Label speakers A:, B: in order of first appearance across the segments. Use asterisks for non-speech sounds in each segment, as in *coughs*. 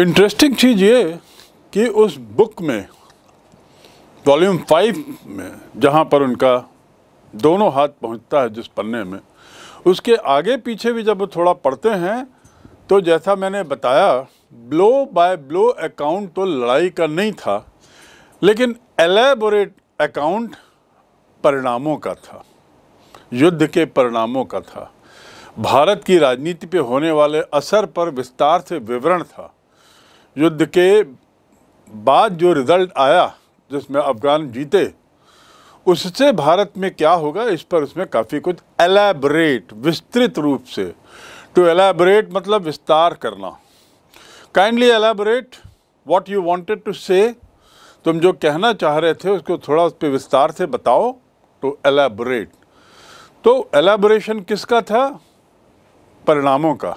A: Interesting चीज़ ये कि उस बुक में वॉल्यूम फाइव में जहाँ पर उनका दोनों हाथ पहुँचता है जिस पन्ने में उसके आगे पीछे भी जब वो थोड़ा पढ़ते हैं तो जैसा मैंने बताया ब्लो बाय ब्लो अकाउंट तो लड़ाई का नहीं था लेकिन एलेबोरेट अकाउंट परिणामों का था युद्ध के परिणामों का था भारत की राजनीति पे होने वाले असर पर विस्तार से विवरण था युद्ध के बाद जो रिज़ल्ट आया जिसमें अफगान जीते उससे भारत में क्या होगा इस पर उसमें काफ़ी कुछ एलैबरेट विस्तृत रूप से टू एलैबरेट मतलब विस्तार करना kindly elaborate what you wanted to say तुम जो कहना चाह रहे थे उसको थोड़ा उस पर विस्तार से बताओ टू एलैबरेट तो एलैबोरेशन किसका था परिणामों का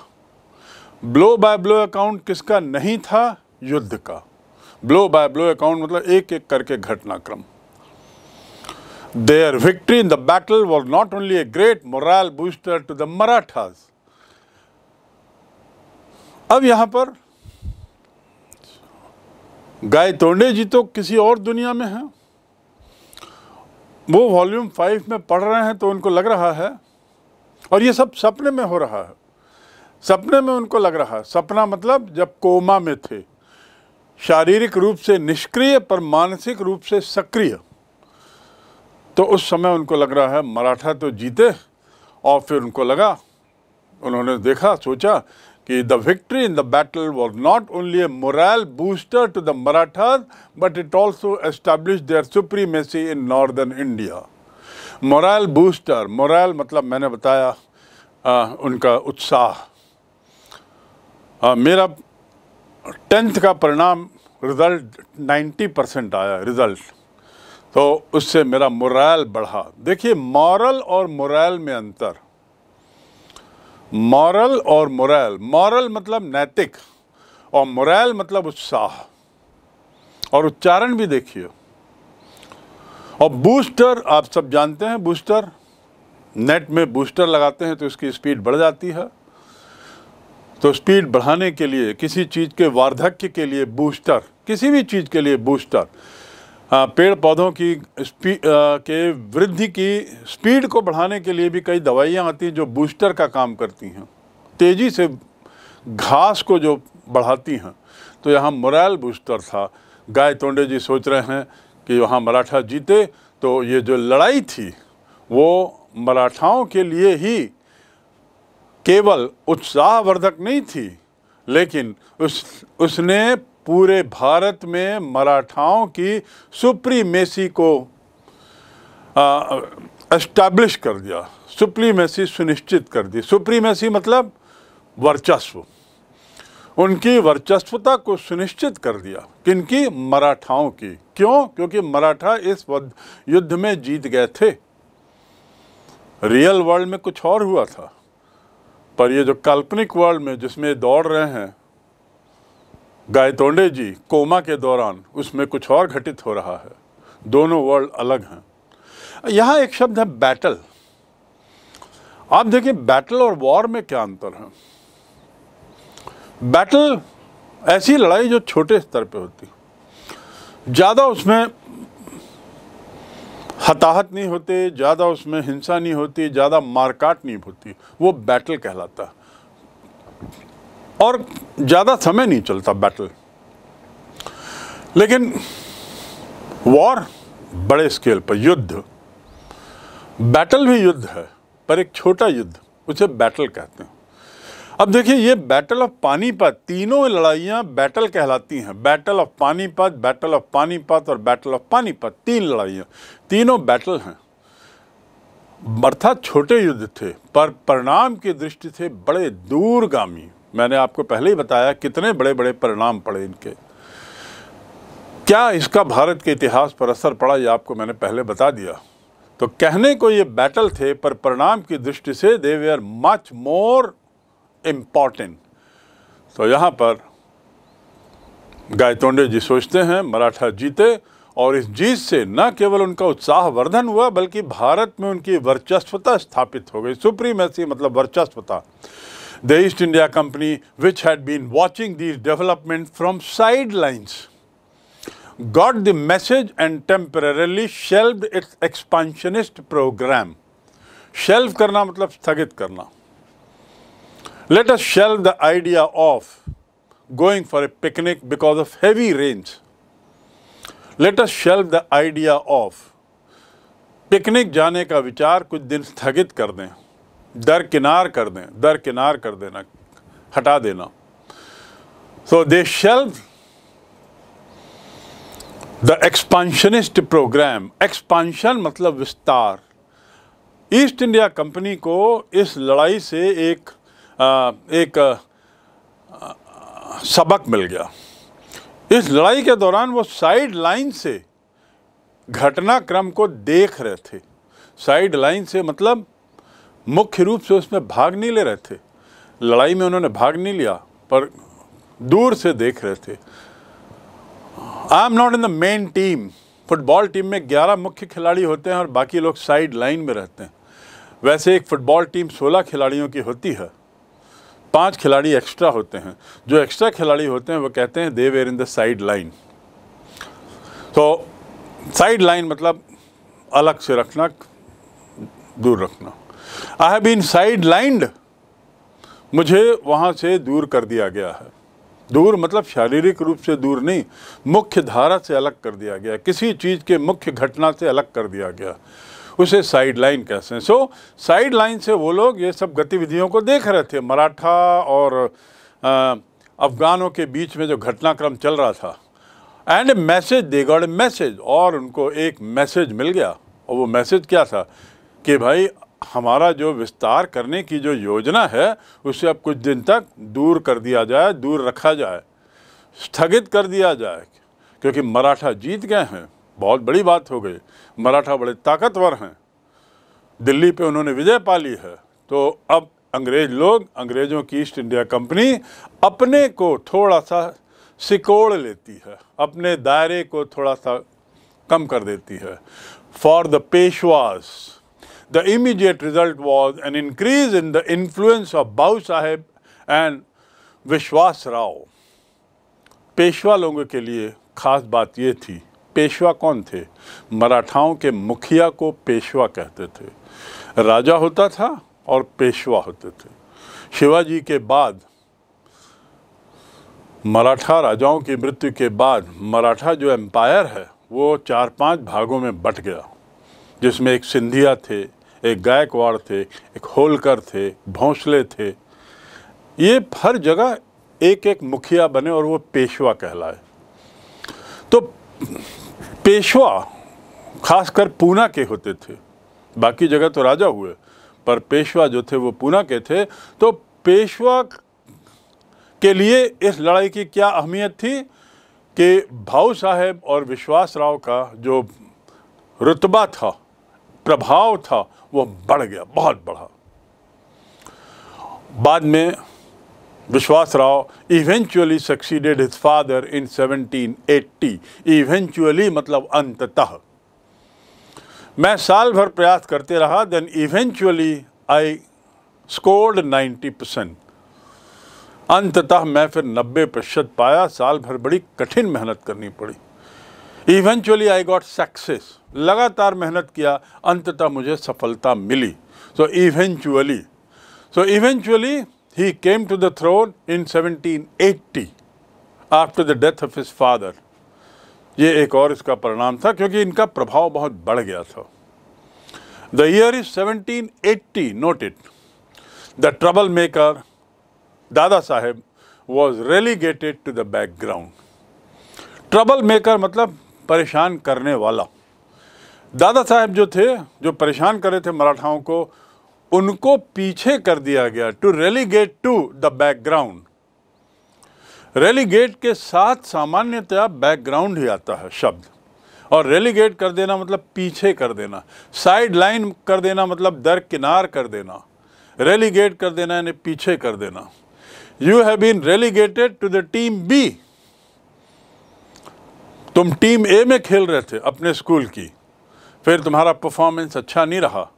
A: ब्लो बाय ब्लो अकाउंट किसका नहीं था युद्ध का ब्लो बाय ब्लो अकाउंट मतलब एक एक करके घटनाक्रम their victory in the battle was not only a great moral booster to the Marathas अब यहां पर गाय तोंडे जी तो किसी और दुनिया में हैं वो वॉल्यूम फाइव में पढ़ रहे हैं तो उनको लग रहा है और ये सब सपने में हो रहा है सपने में उनको लग रहा सपना मतलब जब कोमा में थे शारीरिक रूप से निष्क्रिय पर मानसिक रूप से सक्रिय तो उस समय उनको लग रहा है मराठा तो जीते और फिर उनको लगा उन्होंने देखा सोचा कि the victory in the battle was not only a moral booster to the Maratha but it also establish their supremacy in northern India moral booster moral मतलब मैंने बताया आ, उनका उत्साह हाँ, मेरा टेंथ का परिणाम रिज़ल्ट 90 परसेंट आया रिज़ल्ट तो उससे मेरा मोरल बढ़ा देखिए मॉरल और मोरल में अंतर मॉरल और मोरल मॉरल मतलब नैतिक और मोरल मतलब उत्साह और उच्चारण भी देखिए और बूस्टर आप सब जानते हैं बूस्टर नेट में बूस्टर लगाते हैं तो इसकी स्पीड बढ़ जाती है तो स्पीड बढ़ाने के लिए किसी चीज़ के वार्धक्य के लिए बूस्टर किसी भी चीज़ के लिए बूस्टर पेड़ पौधों की स्पी के वृद्धि की स्पीड को बढ़ाने के लिए भी कई दवाइयाँ आती हैं जो बूस्टर का काम करती हैं तेज़ी से घास को जो बढ़ाती हैं तो यहाँ मोरल बूस्टर था गाय तोंडे जी सोच रहे हैं कि वहाँ मराठा जीते तो ये जो लड़ाई थी वो मराठाओं के लिए ही केवल उत्साहवर्धक नहीं थी लेकिन उस उसने पूरे भारत में मराठाओं की सुप्रीमेसी को एस्टैब्लिश कर दिया सुप्रीमेसी सुनिश्चित कर दी सुप्रीमेसी मतलब वर्चस्व उनकी वर्चस्वता को सुनिश्चित कर दिया किनकी मराठाओं की क्यों क्योंकि मराठा इस युद्ध में जीत गए थे रियल वर्ल्ड में कुछ और हुआ था पर ये जो काल्पनिक वर्ल्ड में जिसमें दौड़ रहे हैं गायतोंडे जी कोमा के दौरान उसमें कुछ और घटित हो रहा है दोनों वर्ल्ड अलग हैं यहाँ एक शब्द है बैटल आप देखिए बैटल और वॉर में क्या अंतर है बैटल ऐसी लड़ाई जो छोटे स्तर पे होती ज़्यादा उसमें हताहत नहीं होते ज़्यादा उसमें हिंसा नहीं होती ज़्यादा मारकाट नहीं होती वो बैटल कहलाता और ज़्यादा समय नहीं चलता बैटल लेकिन वॉर बड़े स्केल पर युद्ध बैटल भी युद्ध है पर एक छोटा युद्ध उसे बैटल कहते हैं अब देखिए ये बैटल ऑफ पानीपत तीनों लड़ाइयाँ बैटल कहलाती हैं battle of Panipat battle of Panipat और बैटल ऑफ पानीपत तीन लड़ाइयाँ तीनों बैटल हैं अर्थात छोटे युद्ध थे पर परिणाम की दृष्टि से बड़े दूरगामी मैंने आपको पहले ही बताया कितने बड़े बड़े परिणाम पड़े इनके क्या इसका भारत के इतिहास पर असर पड़ा ये आपको मैंने पहले बता दिया तो कहने को ये बैटल थे पर परिणाम की दृष्टि से they were much more important तो यहाँ पर गायतोंडे जी सोचते हैं मराठा जीते और इस जीत से न केवल उनका उत्साह वर्धन हुआ बल्कि भारत में उनकी वर्चस्वता स्थापित हो गई सुप्रीमेसी मतलब वर्चस्वता the East India Company which had been watching these development from sidelines got the message and temporarily shelved its expansionist programme shelve करना मतलब स्थगित करना Let us shelve the idea of going for a picnic because of heavy rains. Let us shelve the idea of picnic जाने का विचार कुछ दिन स्थगित कर दें दरकिनार कर दें दरकिनार कर देना हटा देना so they shelve the expansionist programme expansion मतलब विस्तार ईस्ट इंडिया कंपनी को इस लड़ाई से एक एक सबक मिल गया इस लड़ाई के दौरान वो साइड लाइन से घटनाक्रम को देख रहे थे साइड लाइन से मतलब मुख्य रूप से उसमें भाग नहीं ले रहे थे लड़ाई में उन्होंने भाग नहीं लिया पर दूर से देख रहे थे I am not in the main team football team में 11 मुख्य खिलाड़ी होते हैं और बाकी लोग साइड लाइन में रहते हैं वैसे एक फुटबॉल टीम 16 खिलाड़ियों की होती है पांच खिलाड़ी एक्स्ट्रा होते हैं जो एक्स्ट्रा खिलाड़ी होते हैं वो कहते हैं they were in the sideline तो साइड लाइन मतलब अलग से रखना दूर रखना I have been sidelined मुझे वहाँ से दूर कर दिया गया है दूर मतलब शारीरिक रूप से दूर नहीं मुख्य धारा से अलग कर दिया गया किसी चीज़ के मुख्य घटना से अलग कर दिया गया उसे साइड लाइन कहते हैं सो साइड लाइन से वो लोग ये सब गतिविधियों को देख रहे थे मराठा और अफगानों के बीच में जो घटनाक्रम चल रहा था and message they got message और उनको एक मैसेज मिल गया और वो मैसेज क्या था कि भाई हमारा जो विस्तार करने की जो योजना है उसे अब कुछ दिन तक दूर कर दिया जाए दूर रखा जाए स्थगित कर दिया जाए क्योंकि मराठा जीत गए हैं बहुत बड़ी बात हो गई मराठा बड़े ताकतवर हैं दिल्ली पे उन्होंने विजय पा ली है तो अब अंग्रेज लोग अंग्रेज़ों की ईस्ट इंडिया कंपनी अपने को थोड़ा सा सिकोड़ लेती है अपने दायरे को थोड़ा सा कम कर देती है for the Peshwas the immediate result was an increase in the influence of Bhau Saheb and विश्वास राव पेशवा लोगों के लिए खास बात ये थी पेशवा कौन थे मराठाओं के मुखिया को पेशवा कहते थे राजा होता था और पेशवा होते थे शिवाजी के बाद मराठा राजाओं की मृत्यु के बाद मराठा जो एम्पायर है वो चार पांच भागों में बट गया जिसमें एक सिंधिया थे एक गायकवाड़ थे एक होलकर थे भोंसले थे ये हर जगह एक एक मुखिया बने और वो पेशवा कहलाए तो पेशवा खासकर पूना के होते थे बाकी जगह तो राजा हुए पर पेशवा जो थे वो पूना के थे तो पेशवा के लिए इस लड़ाई की क्या अहमियत थी कि भाऊ साहेब और विश्वास राव का जो रुतबा था प्रभाव था वो बढ़ गया बहुत बढ़ा बाद में Vishwas Rao eventually succeeded his father in 1780. Eventually मतलब अंततः मैं साल भर प्रयास करते रहा then eventually I scored 90 percent अंततः मैं फिर 90 प्रतिशत पाया साल भर बड़ी कठिन मेहनत करनी पड़ी इवेंचुअली आई गॉट सक्सेस लगातार मेहनत किया अंततः मुझे सफलता मिली so eventually so eventually He came to the throne in 1780 after the death of his father. ये एक और इसका परिणाम था क्योंकि इनका प्रभाव बहुत बढ़ गया था the year is 1780 note it the troublemaker Dada Saheb was relegated to the background troublemaker मतलब परेशान करने वाला दादा साहेब जो थे जो परेशान करे थे मराठाओं को उनको पीछे कर दिया गया to relegate to the background relegate के साथ सामान्यतया बैकग्राउंड ही आता है शब्द और रेलीगेट कर देना मतलब पीछे कर देना साइड लाइन कर देना मतलब दरकिनार कर देना रेलीगेट कर देना यानी पीछे कर देना you have been relegated to the team B तुम टीम ए में खेल रहे थे अपने स्कूल की फिर तुम्हारा परफॉर्मेंस अच्छा नहीं रहा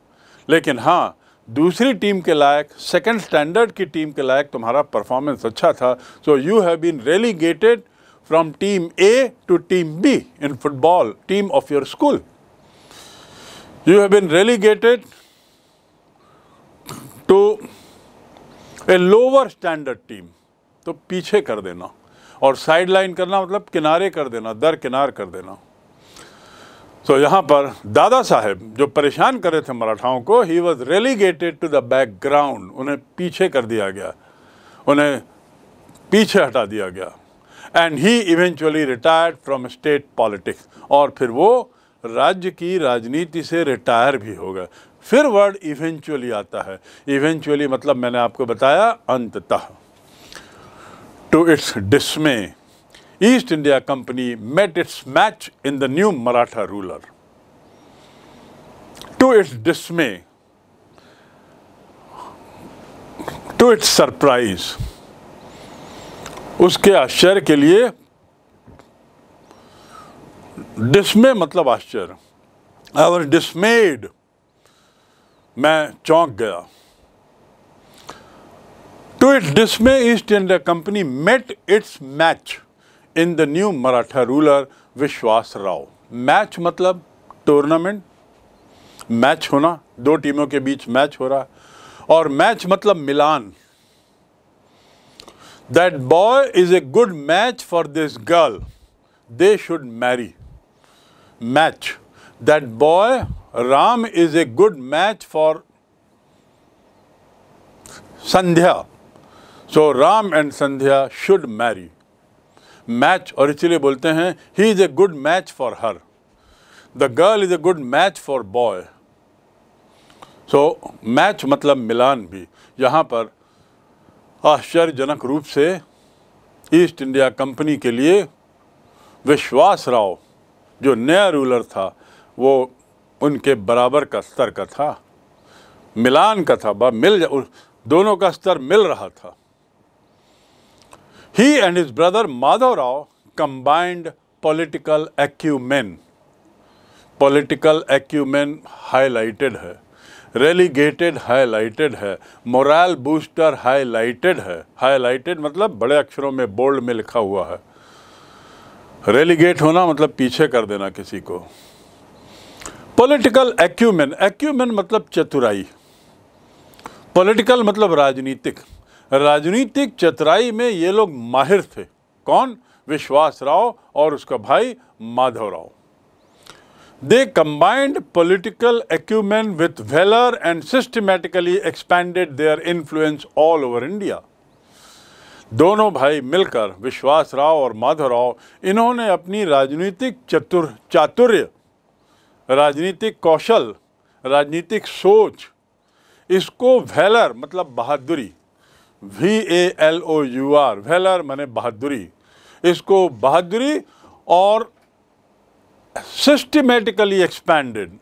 A: लेकिन हाँ दूसरी टीम के लायक सेकंड स्टैंडर्ड की टीम के लायक तुम्हारा परफॉर्मेंस अच्छा था so you have been relegated from team A to team B in football team of your school you have been relegated to a lower standard team तो पीछे कर देना और साइड लाइन करना मतलब किनारे कर देना दर किनार कर देना सो so, यहाँ पर दादा साहब जो परेशान कर रहे थे मराठाओं को he was relegated to the background उन्हें पीछे कर दिया गया उन्हें पीछे हटा दिया गया and he eventually retired from state politics और फिर वो राज्य की राजनीति से रिटायर भी हो गए फिर वर्ड इवेंचुअली आता है इवेंचुअली मतलब मैंने आपको बताया अंततः to its dismay East India Company met its match in the new Maratha ruler. To its dismay, to its surprise, उसके आश्चर्य के लिए डिस्मे मतलब आश्चर्य आई वॉज डिस्मेड मैं चौंक गया to its dismay East India Company met its match in the new Maratha ruler Vishwas Rao match मतलब टूर्नामेंट मैच होना दो टीमों के बीच मैच हो रहा और मैच मतलब मिलान that boy is a good match for this girl they should marry match that boy Ram is a good match for Sandhya so Ram and Sandhya should marry match और इसीलिए बोलते हैं he is a good match for her the girl is a good match for boy so match मतलब मिलान भी यहाँ पर आश्चर्यजनक रूप से ईस्ट इंडिया कंपनी के लिए विश्वास राव जो नया रूलर था वो उनके बराबर का स्तर का था मिलान का था मिल दोनों का स्तर मिल रहा था He and his brother Madhav Rao combined political acumen. Political acumen highlighted है रेलीगेटेड हाईलाइटेड है मोरल बूस्टर हाईलाइटेड है हाईलाइटेड मतलब बड़े अक्षरों में बोल्ड में लिखा हुआ है रेलीगेट होना मतलब पीछे कर देना किसी को पॉलिटिकल एक्यूमेन एक्यूमेन मतलब चतुराई पॉलिटिकल मतलब राजनीतिक राजनीतिक चतराई में ये लोग माहिर थे कौन विश्वास राव और उसका भाई Madhav Rao they combined political acumen with valour and systematically expanded their influence all over India दोनों भाई मिलकर विश्वास राव और माधव राव इन्होंने अपनी राजनीतिक चतुर चातुर्य राजनीतिक कौशल राजनीतिक सोच इसको वेलर मतलब बहादुरी V A L O U R valour माने बहादुरी इसको बहादुरी और सिस्टमेटिकली एक्सपैंडेड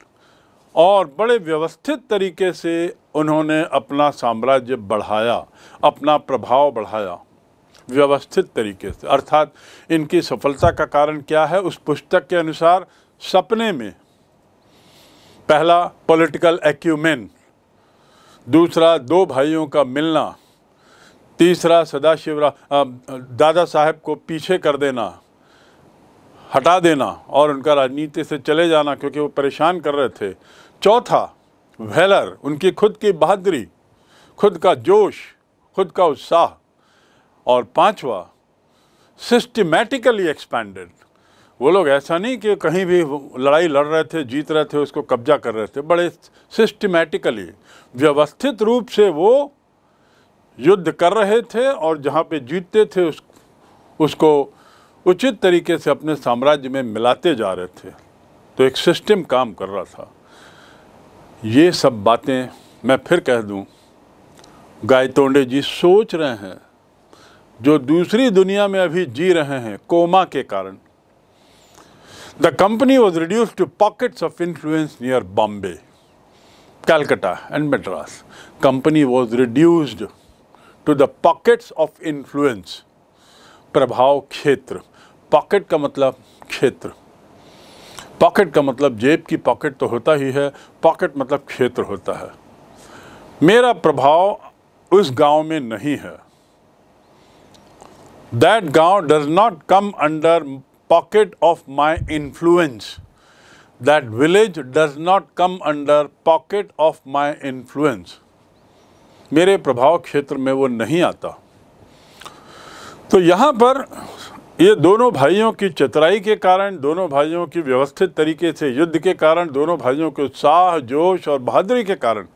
A: और बड़े व्यवस्थित तरीके से उन्होंने अपना साम्राज्य बढ़ाया अपना प्रभाव बढ़ाया व्यवस्थित तरीके से अर्थात इनकी सफलता का कारण क्या है उस पुस्तक के अनुसार सपने में पहला पॉलिटिकल एक्यूमेन दूसरा दो भाइयों का मिलना तीसरा सदाशिवरा दादा साहब को पीछे कर देना हटा देना और उनका राजनीति से चले जाना क्योंकि वो परेशान कर रहे थे चौथा वेलर उनकी खुद की बहादुरी खुद का जोश खुद का उत्साह और पांचवा सिस्टमेटिकली एक्सपेंडेड वो लोग ऐसा नहीं कि कहीं भी लड़ाई लड़ रहे थे जीत रहे थे उसको कब्जा कर रहे थे बड़े सिस्टमेटिकली व्यवस्थित रूप से वो युद्ध कर रहे थे और जहाँ पे जीतते थे उस उसको उचित तरीके से अपने साम्राज्य में मिलाते जा रहे थे तो एक सिस्टम काम कर रहा था ये सब बातें मैं फिर कह दूं गायतोंडे जी सोच रहे हैं जो दूसरी दुनिया में अभी जी रहे हैं कोमा के कारण the company was reduce to pockets of influence near Bombay Calcutta and Madras company was reduced to the pockets of influence प्रभाव क्षेत्र पॉकेट का मतलब क्षेत्र पॉकेट का मतलब जेब की पॉकेट तो होता ही है पॉकेट मतलब क्षेत्र होता है मेरा प्रभाव उस गांव में नहीं है that gaon does not come under pocket of my influence that village does not come under pocket of my influence मेरे प्रभाव क्षेत्र में वो नहीं आता तो यहाँ पर ये दोनों भाइयों की चतुराई के कारण दोनों भाइयों की व्यवस्थित तरीके से युद्ध के कारण दोनों भाइयों के उत्साह जोश और बहादुरी के कारण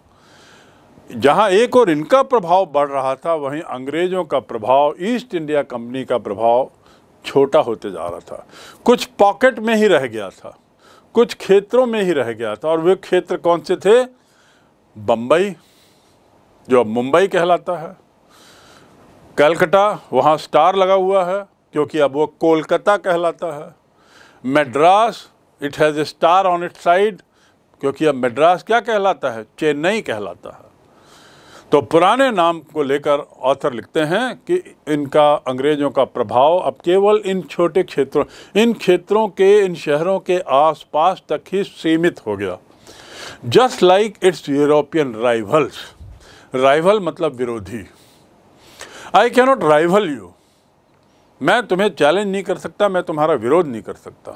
A: जहाँ एक और इनका प्रभाव बढ़ रहा था वहीं अंग्रेज़ों का प्रभाव ईस्ट इंडिया कंपनी का प्रभाव छोटा होते जा रहा था कुछ पॉकेट में ही रह गया था कुछ क्षेत्रों में ही रह गया था और वे क्षेत्र कौन से थे बम्बई जो अब मुंबई कहलाता है कलकत्ता वहाँ स्टार लगा हुआ है क्योंकि अब वो कोलकाता कहलाता है Madras it has a star on it side क्योंकि अब मद्रास क्या कहलाता है चेन्नई कहलाता है तो पुराने नाम को लेकर ऑथर लिखते हैं कि इनका अंग्रेज़ों का प्रभाव अब केवल इन छोटे क्षेत्रों इन क्षेत्रों के इन शहरों के आसपास तक ही सीमित हो गया just like it's European rivals rival मतलब विरोधी आई कैनॉट राइवल यू मैं तुम्हें चैलेंज नहीं कर सकता मैं तुम्हारा विरोध नहीं कर सकता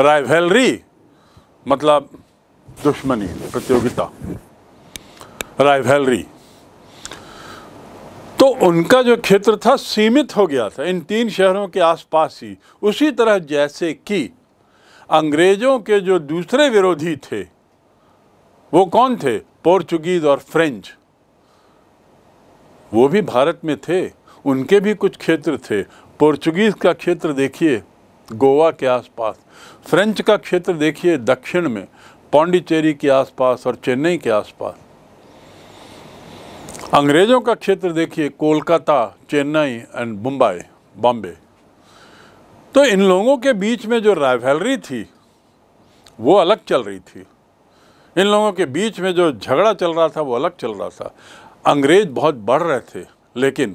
A: राइवलरी मतलब दुश्मनी प्रतियोगिता राइवलरी तो उनका जो क्षेत्र था सीमित हो गया था इन तीन शहरों के आसपास ही उसी तरह जैसे कि अंग्रेज़ों के जो दूसरे विरोधी थे वो कौन थे पोर्चुगीज़ और फ्रेंच वो भी भारत में थे उनके भी कुछ क्षेत्र थे पोर्चुगीज़ का क्षेत्र देखिए गोवा के आसपास फ्रेंच का क्षेत्र देखिए दक्षिण में पौंडीचेरी के आसपास और चेन्नई के आसपास अंग्रेज़ों का क्षेत्र देखिए कोलकाता चेन्नई एंड मुंबई बॉम्बे तो इन लोगों के बीच में जो राइवलरी थी वो अलग चल रही थी इन लोगों के बीच में जो झगड़ा चल रहा था वो अलग चल रहा था अंग्रेज बहुत बढ़ रहे थे लेकिन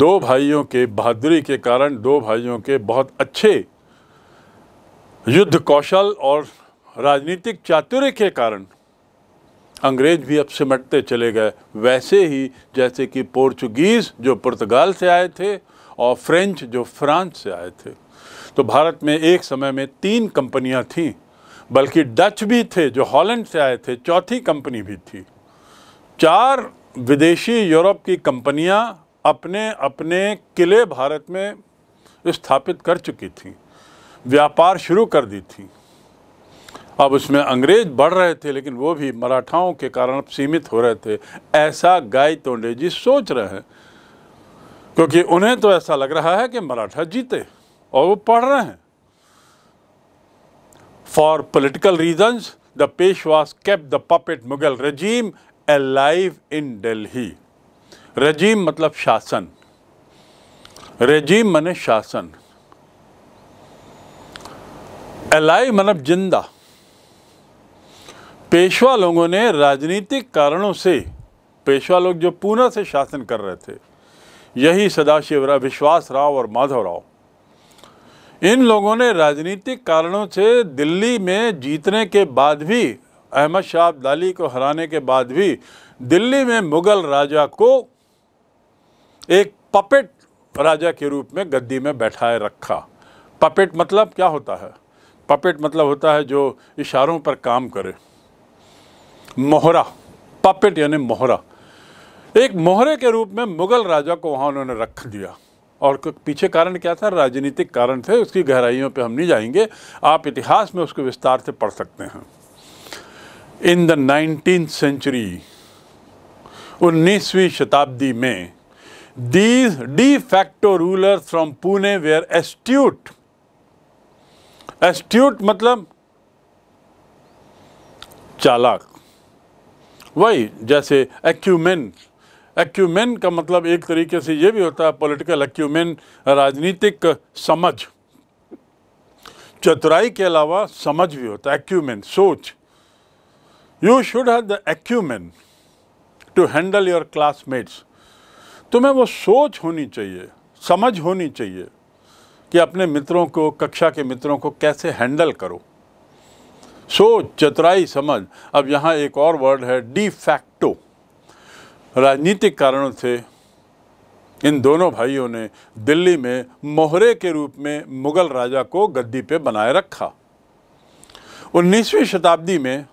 A: दो भाइयों के बहादुरी के कारण दो भाइयों के बहुत अच्छे युद्ध कौशल और राजनीतिक चातुर्य के कारण अंग्रेज भी अब सिमटते चले गए वैसे ही जैसे कि पोर्चुगीज़ जो पुर्तगाल से आए थे और फ्रेंच जो फ्रांस से आए थे तो भारत में एक समय में तीन कंपनियां थीं बल्कि डच भी थे जो हॉलैंड से आए थे चौथी कंपनी भी थी चार विदेशी यूरोप की कंपनियां अपने अपने किले भारत में स्थापित कर चुकी थी व्यापार शुरू कर दी थी अब उसमें अंग्रेज बढ़ रहे थे लेकिन वो भी मराठाओं के कारण अब सीमित हो रहे थे ऐसा गाय तोंडे जी सोच रहे हैं क्योंकि उन्हें तो ऐसा लग रहा है कि मराठा जीते और वो पढ़ रहे हैं for political reasons the Peshwas kept the puppet Mughal regime alive in Delhi regime मतलब शासन रजीम मने शासन अलाइव मतलब जिंदा पेशवा लोगों ने राजनीतिक कारणों से पेशवा लोग जो पूना से शासन कर रहे थे यही सदाशिव राव विश्वास राव और माधव राव इन लोगों ने राजनीतिक कारणों से दिल्ली में जीतने के बाद भी अहमद शाह अब्दाली को हराने के बाद भी दिल्ली में मुग़ल राजा को एक पपेट राजा के रूप में गद्दी में बैठाए रखा पपेट मतलब क्या होता है पपेट मतलब होता है जो इशारों पर काम करे मोहरा पपेट यानी मोहरा एक मोहरे के रूप में मुग़ल राजा को वहाँ उन्होंने रख दिया और पीछे कारण क्या था राजनीतिक कारण थे उसकी गहराइयों पे हम नहीं जाएंगे आप इतिहास में उसको विस्तार से पढ़ सकते हैं इन द नाइनटीन सेंचुरी उन्नीसवीं शताब्दी में these de facto ruler from Pune were astute astute मतलब चालाक वही जैसे एक्यूमेन एक्यूमेन का मतलब एक तरीके से ये भी होता है पॉलिटिकल एक्यूमेन राजनीतिक समझ चतुराई के अलावा समझ भी होता है एक्यूमेन सोच you should have the acumen to handle your classmates तुम्हें वो सोच होनी चाहिए समझ होनी चाहिए कि अपने मित्रों को कक्षा के मित्रों को कैसे हैंडल करो सोच चतुराई समझ अब यहाँ एक और वर्ड है डी फैक्टो राजनीतिक कारणों से इन दोनों भाइयों ने दिल्ली में मोहरे के रूप में मुग़ल राजा को गद्दी पे बनाए रखा 19वीं शताब्दी में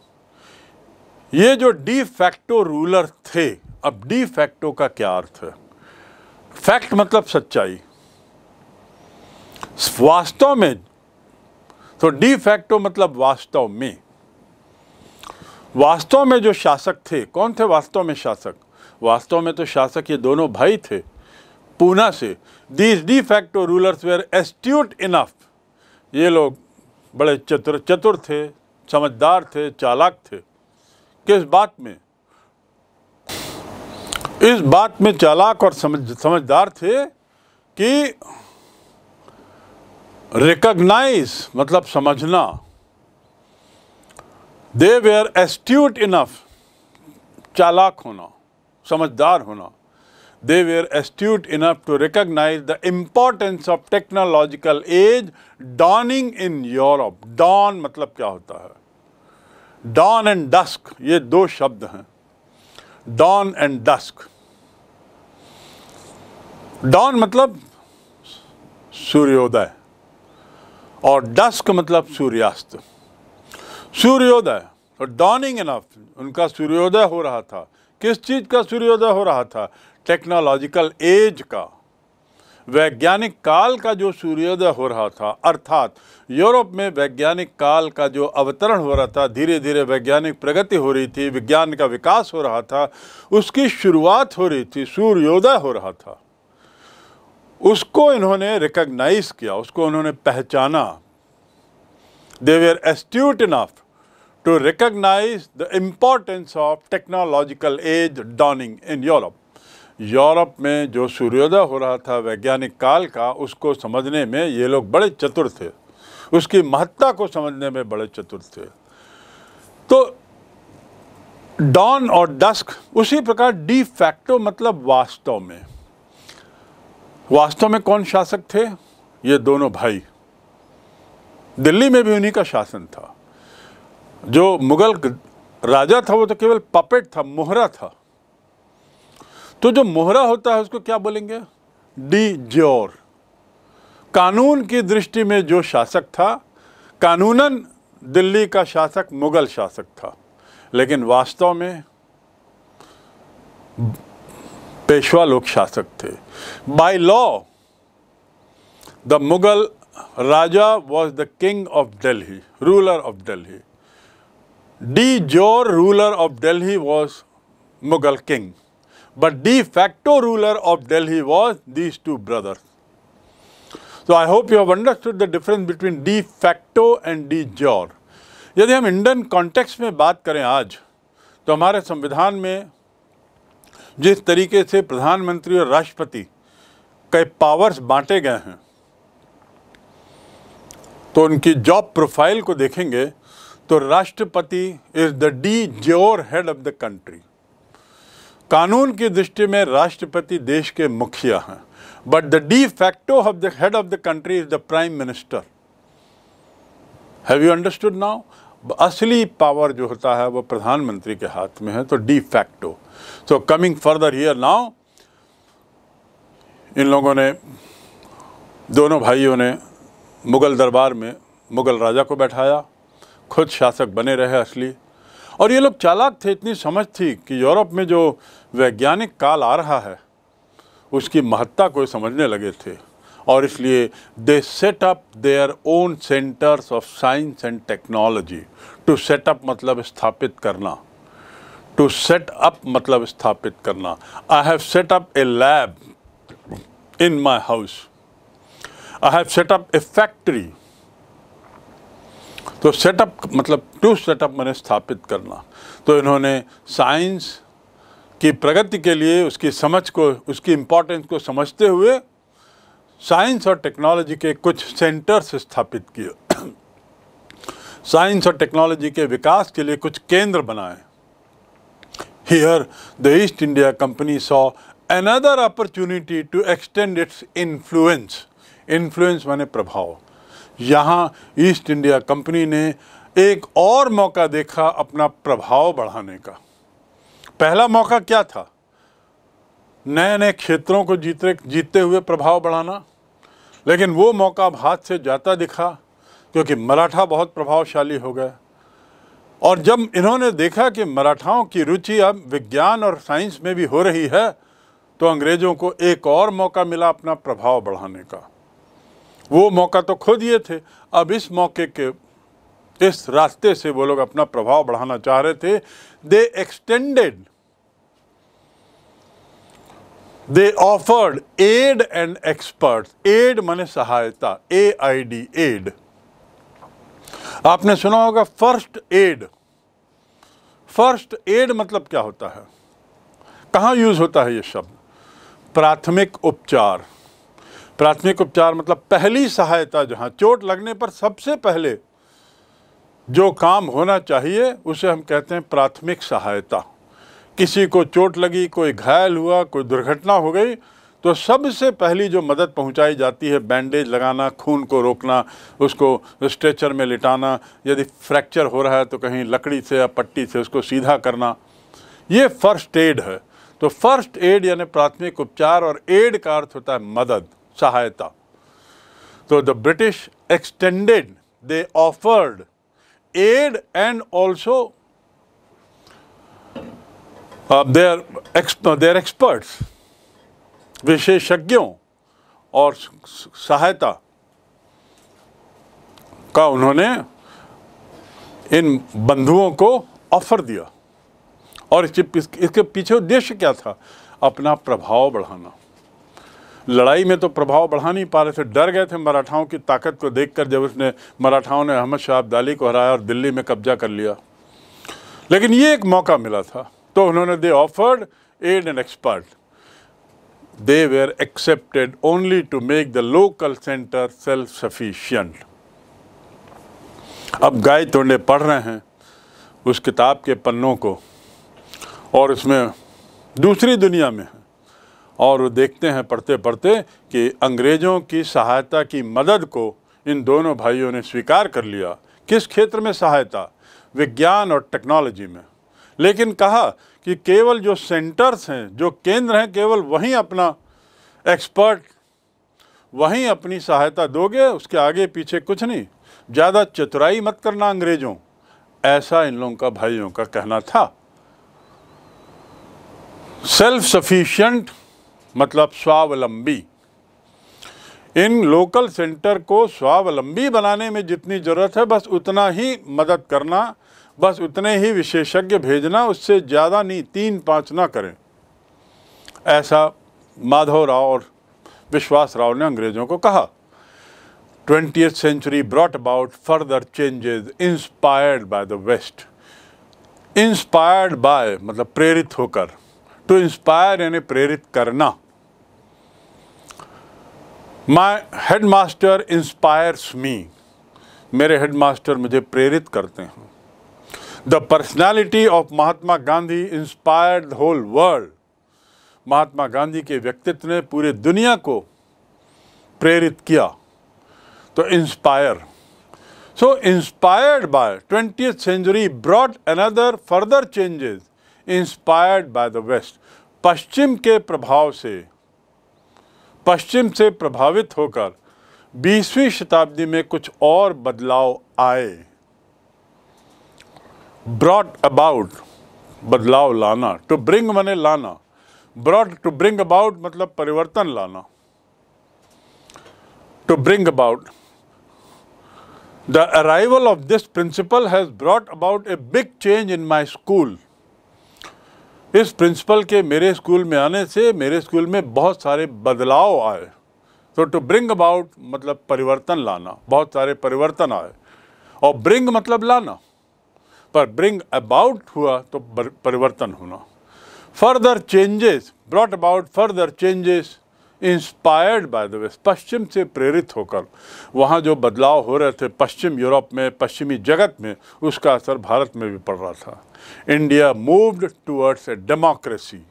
A: ये जो डी फैक्टो रूलर थे अब डी फैक्टो का क्या अर्थ है फैक्ट मतलब सच्चाई वास्तव में तो डी फैक्टो मतलब वास्तव में वास्तव में जो शासक थे कौन थे वास्तव में शासक वास्तव में तो शासक ये दोनों भाई थे पूना से these de facto rulers were astute enough ये लोग बड़े चतुर चतुर थे समझदार थे चालाक थे किस बात में इस बात में चालाक और समझ समझदार थे कि रिकग्नाइज मतलब समझना दे वेयर एस्ट्यूट इनफ चालाक होना समझदार होना they were astute enough to recognise the importance of technological age dawning in Europe dawn मतलब क्या होता है डॉन एंड डस्क ये दो शब्द हैं डॉन एंड डस्क डॉन मतलब सूर्योदय और डस्क मतलब सूर्यास्त सूर्योदय और डॉनिंग एनफ उनका सूर्योदय हो रहा था किस चीज़ का सूर्योदय हो रहा था टेक्नोलॉजिकल एज का वैज्ञानिक काल का जो सूर्योदय हो रहा था अर्थात यूरोप में वैज्ञानिक काल का जो अवतरण हो रहा था धीरे धीरे वैज्ञानिक प्रगति हो रही थी विज्ञान का विकास हो रहा था उसकी शुरुआत हो रही थी सूर्योदय हो रहा था उसको इन्होंने रिकग्नाइज किया उसको उन्होंने पहचाना they were astute enough to recognise the importance of technological age dawning in Europe Europe में जो सूर्योदय हो रहा था वैज्ञानिक काल का उसको समझने में ये लोग बड़े चतुर थे उसकी महत्ता को समझने में बड़े चतुर थे तो डॉन और डस्क उसी प्रकार डी फैक्टो मतलब वास्तव में वास्तव में कौन शासक थे ये दोनों भाई दिल्ली में भी उन्हीं का शासन था जो मुगल राजा था वो तो केवल पपेट था मोहरा था तो जो मोहरा होता है उसको क्या बोलेंगे डी ज्योर कानून की दृष्टि में जो शासक था कानूनन दिल्ली का शासक मुग़ल शासक था लेकिन वास्तव में पेशवा लोग शासक थे by law the Mughal Raja was the king of Delhi ruler of Delhi D जोर ruler of Delhi was Mughal king But de facto ruler of Delhi was these two brothers. So I hope you have understood the difference between de facto and de jure. यदि हम Indian context में बात करें आज तो हमारे संविधान में जिस तरीके से प्रधानमंत्री और राष्ट्रपति के पावर्स बांटे गए हैं तो उनकी जॉब प्रोफाइल को देखेंगे तो राष्ट्रपति is the de jure of the कंट्री कानून की दृष्टि में राष्ट्रपति देश के मुखिया हैं but the de facto of the head of the country is the prime minister have you understood now असली पावर जो होता है वो प्रधानमंत्री के हाथ में है तो de facto so coming further here now इन लोगों ने दोनों भाइयों ने मुग़ल दरबार में मुग़ल राजा को बैठाया खुद शासक बने रहे असली और ये लोग चालाक थे इतनी समझ थी कि यूरोप में जो वैज्ञानिक काल आ रहा है उसकी महत्ता को समझने लगे थे और इसलिए they set up their own centres of science and technology to set up मतलब स्थापित करना टू सेट अप मतलब स्थापित करना I have set up a lab in my house I have set up a factory तो set up मतलब to set up मैंने स्थापित करना तो इन्होंने साइंस की प्रगति के लिए उसकी समझ को उसकी इम्पोर्टेंस को समझते हुए साइंस और टेक्नोलॉजी के कुछ सेंटर्स स्थापित किए साइंस *coughs* और टेक्नोलॉजी के विकास के लिए कुछ केंद्र बनाए here the East India Company saw another opportunity to extend its influence influence माने प्रभाव यहाँ ईस्ट इंडिया कंपनी ने एक और मौका देखा अपना प्रभाव बढ़ाने का पहला मौका क्या था नए नए क्षेत्रों को जीते जीतते हुए प्रभाव बढ़ाना लेकिन वो मौका अब हाथ से जाता दिखा क्योंकि मराठा बहुत प्रभावशाली हो गया और जब इन्होंने देखा कि मराठाओं की रुचि अब विज्ञान और साइंस में भी हो रही है तो अंग्रेज़ों को एक और मौका मिला अपना प्रभाव बढ़ाने का वो मौका तो खो दिए थे अब इस मौके के इस रास्ते से वो लोग अपना प्रभाव बढ़ाना चाह रहे थे they extended they offered aid and expert aid माने सहायता ए आई डी एड आपने सुना होगा फर्स्ट एड फर्स्ट एड मतलब क्या होता है कहाँ यूज होता है ये शब्द प्राथमिक उपचार प्राथमिक उपचार मतलब पहली सहायता जहाँ चोट लगने पर सबसे पहले जो काम होना चाहिए उसे हम कहते हैं प्राथमिक सहायता किसी को चोट लगी कोई घायल हुआ कोई दुर्घटना हो गई तो सबसे पहली जो मदद पहुंचाई जाती है बैंडेज लगाना खून को रोकना उसको स्ट्रेचर में लिटाना यदि फ्रैक्चर हो रहा है तो कहीं लकड़ी से या पट्टी से उसको सीधा करना ये फर्स्ट एड है तो फर्स्ट एड यानी प्राथमिक उपचार और एड का अर्थ होता है मदद सहायता तो the British extended they offered aid and also their their, ex विशेषज्ञों और सहायता का उन्होंने इन बंधुओं को ऑफर दिया और इसके इसके पीछे उद्देश्य क्या था अपना प्रभाव बढ़ाना लड़ाई में तो प्रभाव बढ़ा नहीं पा रहे थे डर गए थे मराठाओं की ताकत को देखकर जब उसने मराठाओं ने अहमद शाह अब्दाली को हराया और दिल्ली में कब्जा कर लिया लेकिन ये एक मौका मिला था तो उन्होंने they offered aid and expert they were accepted only to make the local centre self sufficient अब गाय तोड़ने पढ़ रहे हैं उस किताब के पन्नों को और उसमें दूसरी दुनिया में और देखते हैं पढ़ते पढ़ते कि अंग्रेज़ों की सहायता की मदद को इन दोनों भाइयों ने स्वीकार कर लिया किस क्षेत्र में सहायता विज्ञान और टेक्नोलॉजी में लेकिन कहा कि केवल जो सेंटर्स हैं जो केंद्र हैं केवल वहीं अपना एक्सपर्ट वहीं अपनी सहायता दोगे उसके आगे पीछे कुछ नहीं ज़्यादा चतुराई मत करना अंग्रेज़ों ऐसा इन लोगों का भाइयों का कहना था सेल्फ सफिशेंट मतलब स्वावलंबी इन लोकल सेंटर को स्वावलंबी बनाने में जितनी ज़रूरत है बस उतना ही मदद करना बस उतने ही विशेषज्ञ भेजना उससे ज़्यादा नहीं तीन पाँच ना करें ऐसा माधव राव और विश्वास राव ने अंग्रेज़ों को कहा twenty century brought about further changes inspired by the west inspired by मतलब प्रेरित होकर टू इंस्पायर यानी प्रेरित करना माय हेडमास्टर इंस्पायर्स मी मेरे हेडमास्टर मुझे प्रेरित करते हैं the personality of Mahatma Gandhi inspired the whole world Mahatma Gandhi के व्यक्तित्व ने पूरे दुनिया को प्रेरित किया तो inspire so inspired by twenty century brought another further changes inspired by the west पश्चिम के प्रभाव से पश्चिम से प्रभावित होकर 20वीं शताब्दी में कुछ और बदलाव आए ब्रॉड अबाउट बदलाव लाना टू ब्रिंग मने लाना ब्रॉड टू ब्रिंग अबाउट मतलब परिवर्तन लाना to bring about the arrival of this principal has brought about a big change in my school इस प्रिंसिपल के मेरे स्कूल में आने से मेरे स्कूल में बहुत सारे बदलाव आए तो टू ब्रिंग अबाउट मतलब परिवर्तन लाना बहुत सारे परिवर्तन आए और ब्रिंग मतलब लाना पर ब्रिंग अबाउट हुआ तो परिवर्तन होना further changes brought about further changes inspired by the वे पश्चिम से प्रेरित होकर वहाँ जो बदलाव हो रहे थे पश्चिम यूरोप में पश्चिमी जगत में उसका असर भारत में भी पड़ रहा था India moved towards a democracy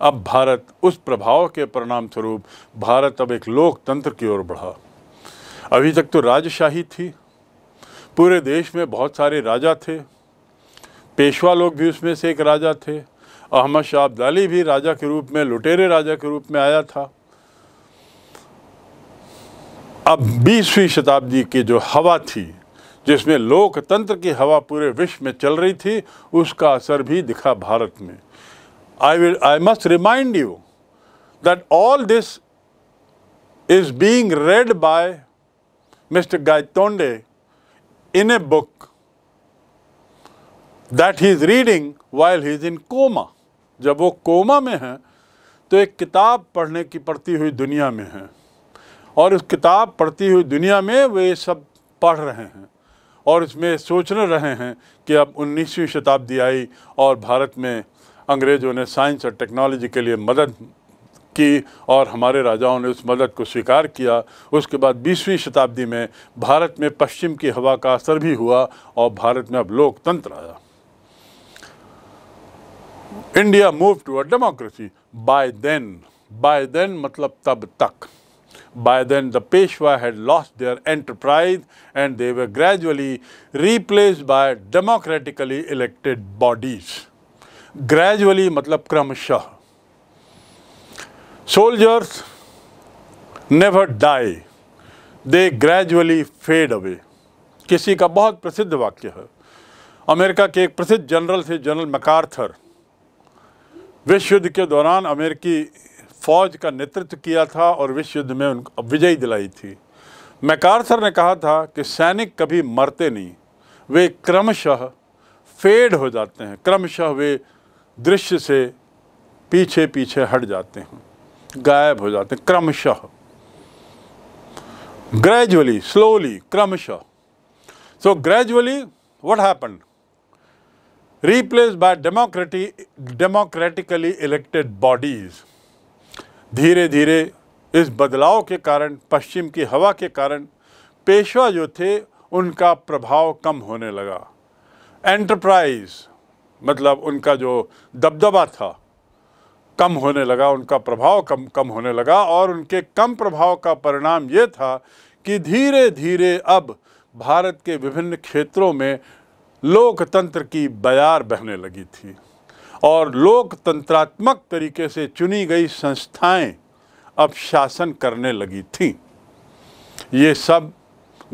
A: अब भारत उस प्रभाव के परिणाम स्वरूप भारत अब एक लोकतंत्र की ओर बढ़ा अभी तक तो राजशाही थी पूरे देश में बहुत सारे राजा थे पेशवा लोग भी उसमें से एक राजा थे अहमद शाह अब्दाली भी राजा के रूप में लुटेरे राजा के रूप में आया था अब बीसवीं शताब्दी की जो हवा थी जिसमें लोकतंत्र की हवा पूरे विश्व में चल रही थी उसका असर भी दिखा भारत में I will I must remind you that all this is being read by mister Gaitonde in a book that he is reading while he is in coma जब वो कोमा में हैं तो एक किताब पढ़ने की पड़ती हुई दुनिया में हैं और उस किताब पढ़ती हुई दुनिया में वे सब पढ़ रहे हैं और इसमें सोच रहे हैं कि अब 19वीं शताब्दी आई और भारत में अंग्रेज़ों ने साइंस और टेक्नोलॉजी के लिए मदद की और हमारे राजाओं ने उस मदद को स्वीकार किया उसके बाद 20वीं शताब्दी में भारत में पश्चिम की हवा का असर भी हुआ और भारत में अब लोकतंत्र आया India move to a democracy by then by then मतलब तब तक by then the Peshwa had lost their enterprise and they were gradually replace by democratically elected bodies gradually मतलब क्रमशः soldiers never die they gradually fade away किसी का बहुत प्रसिद्ध वाक्य है अमेरिका के एक प्रसिद्ध जनरल थे जनरल मकारथर विश्व युद्ध के दौरान अमेरिकी फ़ौज का नेतृत्व किया था और विश्व युद्ध में उनको विजयी दिलाई थी मैकार्थर ने कहा था कि सैनिक कभी मरते नहीं वे क्रमशः फेड हो जाते हैं क्रमशः वे दृश्य से पीछे पीछे हट जाते हैं गायब हो जाते हैं क्रमशः ग्रेजुअली स्लोली क्रमशः so gradually what happen replaced by democratically elected bodies. धीरे धीरे इस बदलाव के कारण पश्चिम की हवा के कारण पेशवा जो थे उनका प्रभाव कम होने लगा एंटरप्राइज मतलब उनका जो दबदबा था कम होने लगा उनका प्रभाव कम कम होने लगा और उनके कम प्रभाव का परिणाम ये था कि धीरे धीरे अब भारत के विभिन्न क्षेत्रों में लोकतंत्र की बयार बहने लगी थी और लोकतंत्रात्मक तरीके से चुनी गई संस्थाएं अब शासन करने लगी थीं ये सब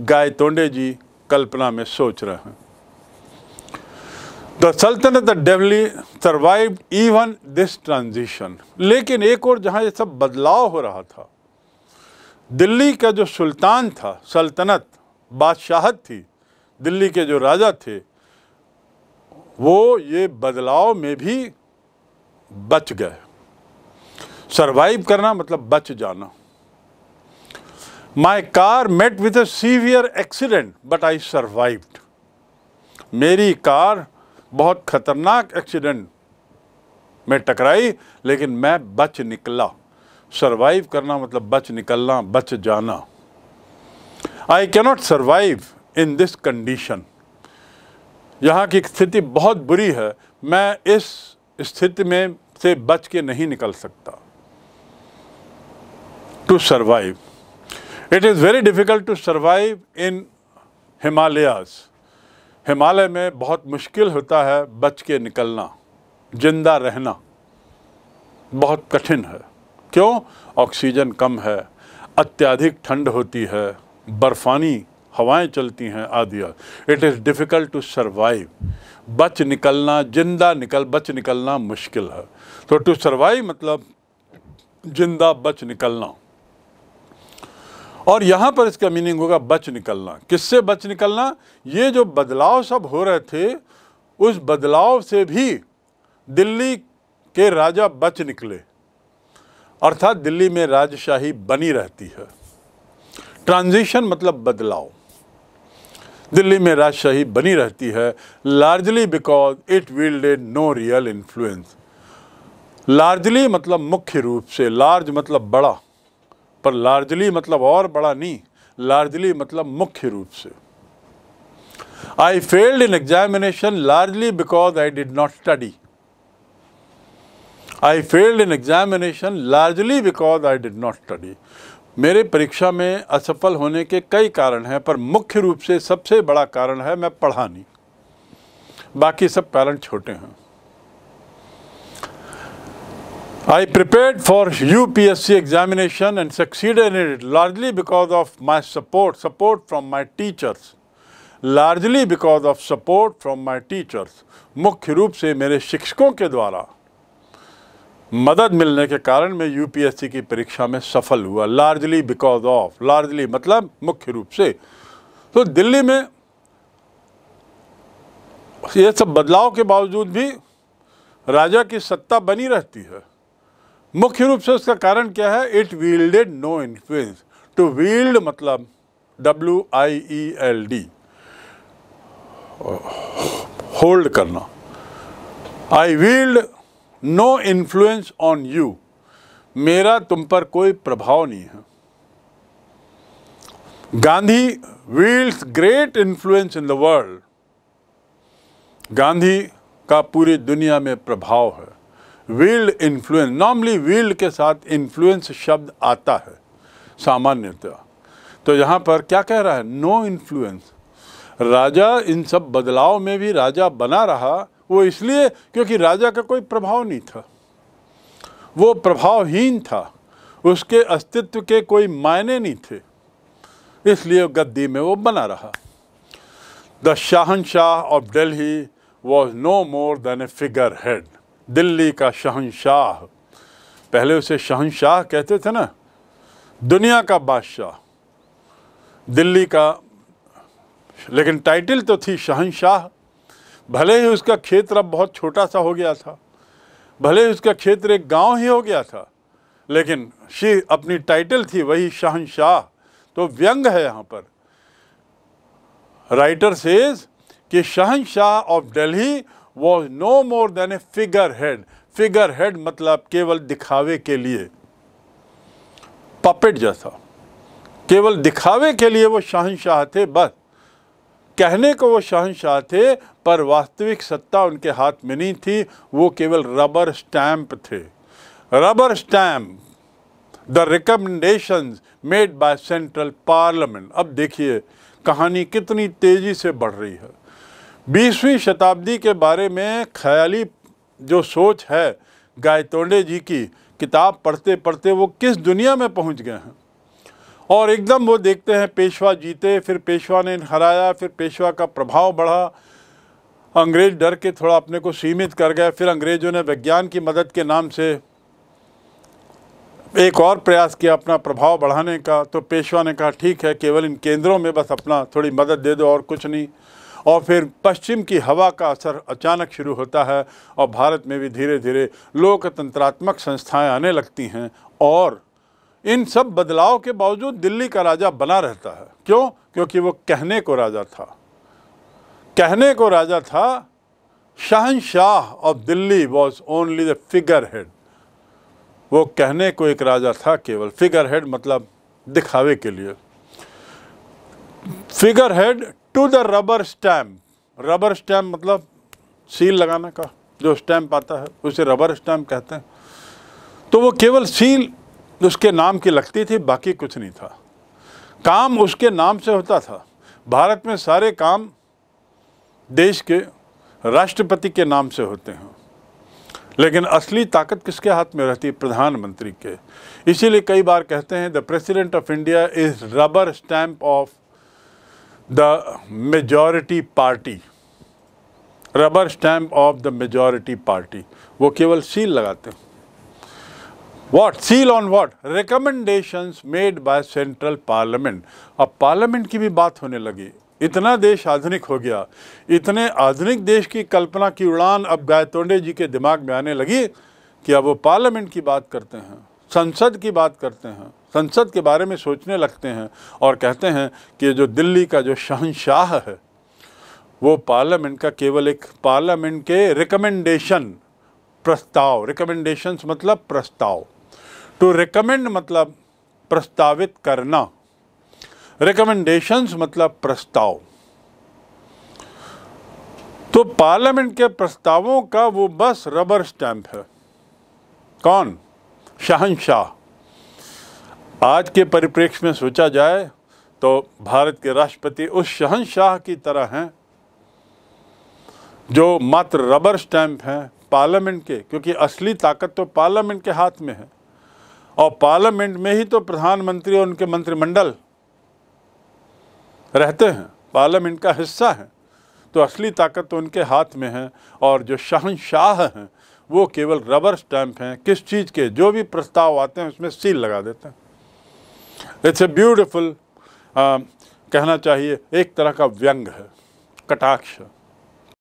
A: गायतोंडे जी कल्पना में सोच रहे हैं the sultanate deftly survive even this transition लेकिन एक और जहाँ ये सब बदलाव हो रहा था दिल्ली का जो सुल्तान था सल्तनत बादशाहत थी दिल्ली के जो राजा थे वो ये बदलाव में भी बच गए सरवाइव करना मतलब बच जाना my car met with a severe accident but I survived मेरी कार बहुत खतरनाक एक्सीडेंट में टकराई लेकिन मैं बच निकला सरवाइव करना मतलब बच निकलना बच जाना I cannot survive in this condition यहाँ की स्थिति बहुत बुरी है मैं इस स्थिति में से बच के नहीं निकल सकता to survive it is very difficult to survive in Himalayas Himalaya में बहुत मुश्किल होता है बच के निकलना जिंदा रहना बहुत कठिन है क्यों ऑक्सीजन कम है अत्यधिक ठंड होती है बर्फ़ानी हवाएं चलती हैं आदि it is difficult to survive बच निकलना जिंदा निकल बच निकलना मुश्किल है तो टू सर्वाइव मतलब जिंदा बच निकलना और यहाँ पर इसका मीनिंग होगा बच निकलना किससे बच निकलना ये जो बदलाव सब हो रहे थे उस बदलाव से भी दिल्ली के राजा बच निकले अर्थात दिल्ली में राजशाही बनी रहती है ट्रांजिशन मतलब बदलाव दिल्ली में राजशाही बनी रहती है largely because it day no real influence largely मतलब मुख्य रूप से लार्ज मतलब बड़ा पर लार्जली मतलब और बड़ा नहीं लार्जली मतलब मुख्य रूप से I failed in examination largely because I did not study I failed in examination largely because I did not study मेरे परीक्षा में असफल होने के कई कारण हैं पर मुख्य रूप से सबसे बड़ा कारण है मैं पढ़ा नहीं बाकी सब कारण छोटे हैं I prepare for U P S C examination and succeed succeeded it largely because of my support support from my teachers largely because of support from my teachers मुख्य रूप से मेरे शिक्षकों के द्वारा मदद मिलने के कारण मैं यूपीएससी की परीक्षा में सफल हुआ लार्जली बिकॉज ऑफ लार्जली मतलब मुख्य रूप से तो दिल्ली में ये सब बदलाव के बावजूद भी राजा की सत्ता बनी रहती है मुख्य रूप से उसका कारण क्या है it wielded no influence to wield मतलब W I E L D hold करना I wield no influence on you मेरा तुम पर कोई प्रभाव नहीं है Gandhi wields great influence in the world Gandhi का पूरी दुनिया में प्रभाव है वील्ड इन्फ्लुएंस नॉर्मली वील्ड के साथ इन्फ्लुएंस शब्द आता है सामान्यतः तो यहाँ पर क्या कह रहा है नो इन्फ्लुएंस राजा इन सब बदलाव में भी राजा बना रहा वो इसलिए क्योंकि राजा का कोई प्रभाव नहीं था वो प्रभावहीन था उसके अस्तित्व के कोई मायने नहीं थे इसलिए गद्दी में वो बना रहा the shahanshah of Delhi was no more than a figure head Delhi का शहनशाह पहले उसे शहनशाह कहते थे ना दुनिया का बादशाह दिल्ली का लेकिन टाइटल तो थी शहनशाह भले ही उसका क्षेत्र अब बहुत छोटा सा हो गया था भले ही उसका क्षेत्र एक गांव ही हो गया था लेकिन शी अपनी टाइटल थी वही शहनशाह तो व्यंग है यहाँ पर राइटर सेज कि shahanshah of Delhi was no more than a figure head figure head मतलब केवल दिखावे के लिए पपेट जैसा केवल दिखावे के लिए वो शहनशाह थे बस कहने को वो शहनशाह थे पर वास्तविक सत्ता उनके हाथ में नहीं थी वो केवल रबर स्टैम्प थे rubber stamp the recommendation made by central parliament अब देखिए कहानी कितनी तेज़ी से बढ़ रही है बीसवीं शताब्दी के बारे में ख्याली जो सोच है गायतोंडे जी की किताब पढ़ते पढ़ते वो किस दुनिया में पहुंच गए हैं और एकदम वो देखते हैं पेशवा जीते फिर पेशवा ने हराया फिर पेशवा का प्रभाव बढ़ा अंग्रेज डर के थोड़ा अपने को सीमित कर गए फिर अंग्रेज़ों ने विज्ञान की मदद के नाम से एक और प्रयास किया अपना प्रभाव बढ़ाने का तो पेशवा ने कहा ठीक है केवल इन केंद्रों में बस अपना थोड़ी मदद दे दो और कुछ नहीं और फिर पश्चिम की हवा का असर अचानक शुरू होता है और भारत में भी धीरे धीरे लोकतंत्रात्मक संस्थाएं आने लगती हैं और इन सब बदलाव के बावजूद दिल्ली का राजा बना रहता है क्यों क्योंकि वो कहने को राजा था कहने को राजा था shahanshah of Delhi was only the figure head वो कहने को एक राजा था केवल फिगर हेड मतलब दिखावे के लिए figure head to the rubber stamp rubber stamp मतलब सील लगाने का जो स्टैम्प आता है उसे रबर स्टैम्प कहते हैं तो वो केवल सील उसके नाम की लगती थी बाकी कुछ नहीं था काम उसके नाम से होता था भारत में सारे काम देश के राष्ट्रपति के नाम से होते हैं लेकिन असली ताकत किसके हाथ में रहती है प्रधानमंत्री के इसीलिए कई बार कहते हैं the president of India is rubber stamp of the majority party rubber stamp of the majority party वो केवल सील लगाते हैं What? Seal on what? Recommendations made by central parliament. अब parliament की भी बात होने लगी इतना देश आधुनिक हो गया इतने आधुनिक देश की कल्पना की उड़ान अब गायतोंडे जी के दिमाग में आने लगी कि अब वो पार्लियामेंट की बात करते हैं संसद की बात करते हैं संसद के बारे में सोचने लगते हैं और कहते हैं कि जो दिल्ली का जो शहनशाह है वो पार्लियामेंट का केवल एक पार्लियामेंट के रिकमेंडेशन प्रस्ताव रिकमेंडेशंस मतलब प्रस्ताव टू रिकमेंड मतलब प्रस्तावित करना रिकमेंडेशंस मतलब प्रस्ताव तो पार्लियामेंट के प्रस्तावों का वो बस रबर स्टैंप है कौन शहनशाह आज के परिप्रेक्ष्य में सोचा जाए तो भारत के राष्ट्रपति उस शहनशाह की तरह हैं जो मात्र रबर स्टैंप हैं पार्लियामेंट के क्योंकि असली ताकत तो पार्लियामेंट के हाथ में है और पार्लियामेंट में ही तो प्रधानमंत्री और उनके मंत्रिमंडल रहते हैं पार्लियामेंट का हिस्सा है तो असली ताकत तो उनके हाथ में है और जो शहनशाह हैं वो केवल रबर स्टैम्प हैं किस चीज़ के जो भी प्रस्ताव आते हैं उसमें सील लगा देते हैं इट्स ए ब्यूटिफुल कहना चाहिए एक तरह का व्यंग है कटाक्ष है